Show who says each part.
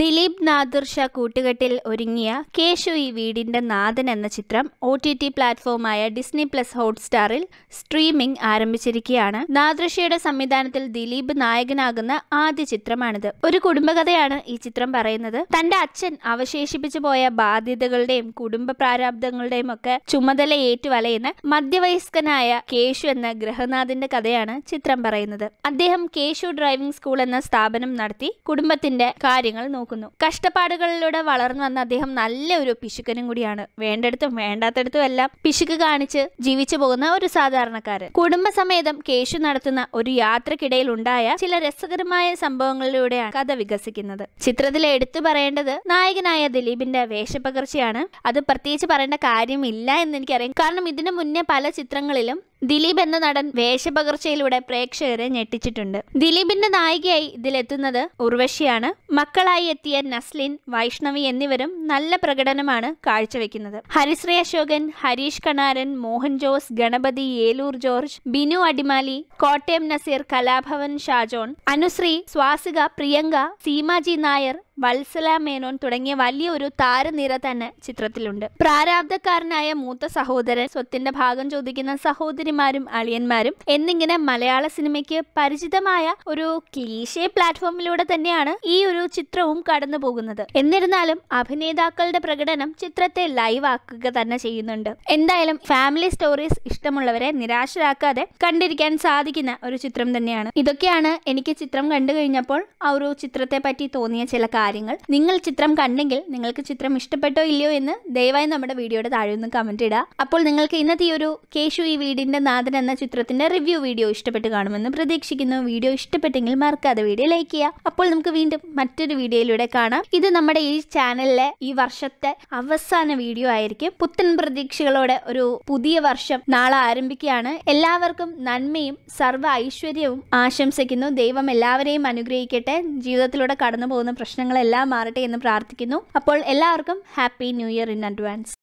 Speaker 1: ദിലീപ് നാദുർഷ കൂട്ടുകെട്ടിൽ ഒരുങ്ങിയ കേശു ഈ വീടിൻ്റെ നാഥൻ എന്ന ചിത്രം ഒ ടി ടി പ്ലാറ്റ്ഫോമായ ഡിസ്നി പ്ലസ് ഹോട്ട്സ്റ്റാറിൽ സ്ട്രീമിംഗ് ആരംഭിച്ചിരിക്കുകയാണ് നാദൃഷയുടെ സംവിധാനത്തിൽ ദിലീപ് നായകനാകുന്ന ആദ്യ ചിത്രമാണിത് ഒരു കുടുംബകഥയാണ് ഈ ചിത്രം പറയുന്നത് തന്റെ അച്ഛൻ അവശേഷിപ്പിച്ചു പോയ ബാധ്യതകളുടെയും കുടുംബ പ്രാരാബ്ദങ്ങളുടെയും ഒക്കെ ചുമതല ഏറ്റുവലയുന്ന മധ്യവയസ്കനായ കേശു എന്ന ഗ്രഹനാഥിന്റെ കഥയാണ് ചിത്രം പറയുന്നത് അദ്ദേഹം കേശു ഡ്രൈവിംഗ് സ്കൂൾ എന്ന സ്ഥാപനം നടത്തി കുടുംബത്തിന്റെ കാര്യങ്ങൾ നോക്കി നോക്കുന്നു കഷ്ടപ്പാടുകളിലൂടെ വളർന്നു വന്ന അദ്ദേഹം നല്ല ഒരു പിശുക്കനും കൂടിയാണ് വേണ്ടടുത്തും വേണ്ടാത്തടത്തും എല്ലാം പിശുക്ക് കാണിച്ച് ജീവിച്ചു പോകുന്ന ഒരു സാധാരണക്കാരൻ കുടുംബസമേതം കേശു നടത്തുന്ന ഒരു യാത്രക്കിടയിൽ ഉണ്ടായ ചില രസകരമായ സംഭവങ്ങളിലൂടെയാണ് കഥ വികസിക്കുന്നത് ചിത്രത്തിൽ എടുത്തു പറയേണ്ടത് നായകനായ ദിലീപിന്റെ വേഷപ്പകർച്ചയാണ് അത് പ്രത്യേകിച്ച് പറയേണ്ട കാര്യമില്ല എന്ന് എനിക്കറിയാം കാരണം ഇതിനു മുന്നേ പല ചിത്രങ്ങളിലും ദിലീപ് എന്ന നടൻ വേഷപകർച്ചയിലൂടെ പ്രേക്ഷകരെ ഞെട്ടിച്ചിട്ടുണ്ട് ദിലീപിന്റെ നായികയായി ഇതിലെത്തുന്നത് ഉർവശിയാണ് മക്കളായി എത്തിയ നസ്ലിൻ വൈഷ്ണവി എന്നിവരും നല്ല പ്രകടനമാണ് കാഴ്ചവെക്കുന്നത് ഹരിശ്രീ അശോകൻ ഹരീഷ് കണാരൻ മോഹൻ ജോസ് ഗണപതി ഏലൂർ ജോർജ് ബിനു അടിമാലി കോട്ടയം നസീർ കലാഭവൻ ഷാജോൺ അനുശ്രീ സ്വാസിക പ്രിയങ്ക സീമാജി നായർ വത്സല മേനോൻ തുടങ്ങിയ വലിയൊരു താരനിര തന്നെ ചിത്രത്തിലുണ്ട് പ്രാരാബ്ധക്കാരനായ മൂത്ത സഹോദരൻ സ്വത്തിന്റെ ഭാഗം ചോദിക്കുന്ന സഹോദരി അനിയത്തിമാരും അളിയന്മാരും എന്നിങ്ങനെ മലയാള സിനിമയ്ക്ക് പരിചിതമായ ഒരു ക്ലീശേ പ്ലാറ്റ്ഫോമിലൂടെ തന്നെയാണ് ഈ ഒരു ചിത്രവും കടന്നു പോകുന്നത് എന്നിരുന്നാലും അഭിനേതാക്കളുടെ പ്രകടനം ചിത്രത്തെ ലൈവ് ആക്കുക തന്നെ ചെയ്യുന്നുണ്ട് എന്തായാലും ഫാമിലി സ്റ്റോറീസ് ഇഷ്ടമുള്ളവരെ നിരാശരാക്കാതെ കണ്ടിരിക്കാൻ സാധിക്കുന്ന ഒരു ചിത്രം തന്നെയാണ് ഇതൊക്കെയാണ് എനിക്ക് ചിത്രം കണ്ടു കഴിഞ്ഞപ്പോൾ ആ ഒരു ചിത്രത്തെ പറ്റി തോന്നിയ ചില കാര്യങ്ങൾ നിങ്ങൾ ചിത്രം കണ്ടെങ്കിൽ നിങ്ങൾക്ക് ചിത്രം ഇഷ്ടപ്പെട്ടോ ഇല്ലയോ എന്ന് ദയവായി നമ്മുടെ വീഡിയോയുടെ താഴെ ഒന്ന് കമന്റ് ഇടുക അപ്പോൾ നിങ്ങൾക്ക് ഇന്നത്തെ ഈ ഒരു കേശു ഈ വീടിന്റെ നാഥൻ എന്ന ചിത്രത്തിന്റെ റിവ്യൂ വീഡിയോ ഇഷ്ടപ്പെട്ട് കാണുമെന്ന് പ്രതീക്ഷിക്കുന്നു വീഡിയോ ഇഷ്ടപ്പെട്ടെങ്കിൽ മറക്കാതെ വീഡിയോ ലൈക്ക് ചെയ്യാം അപ്പോൾ നമുക്ക് വീണ്ടും മറ്റൊരു വീഡിയോയിലൂടെ കാണാം ഇത് നമ്മുടെ ഈ ചാനലിലെ ഈ വർഷത്തെ അവസാന വീഡിയോ ആയിരിക്കും പുത്തൻ പ്രതീക്ഷകളോടെ ഒരു പുതിയ വർഷം നാളെ ആരംഭിക്കുകയാണ് എല്ലാവർക്കും നന്മയും സർവ്വ ഐശ്വര്യവും ആശംസിക്കുന്നു ദൈവം എല്ലാവരെയും അനുഗ്രഹിക്കട്ടെ ജീവിതത്തിലൂടെ കടന്നു പോകുന്ന പ്രശ്നങ്ങളെല്ലാം മാറട്ടെ എന്ന് പ്രാർത്ഥിക്കുന്നു അപ്പോൾ എല്ലാവർക്കും happy new year in advance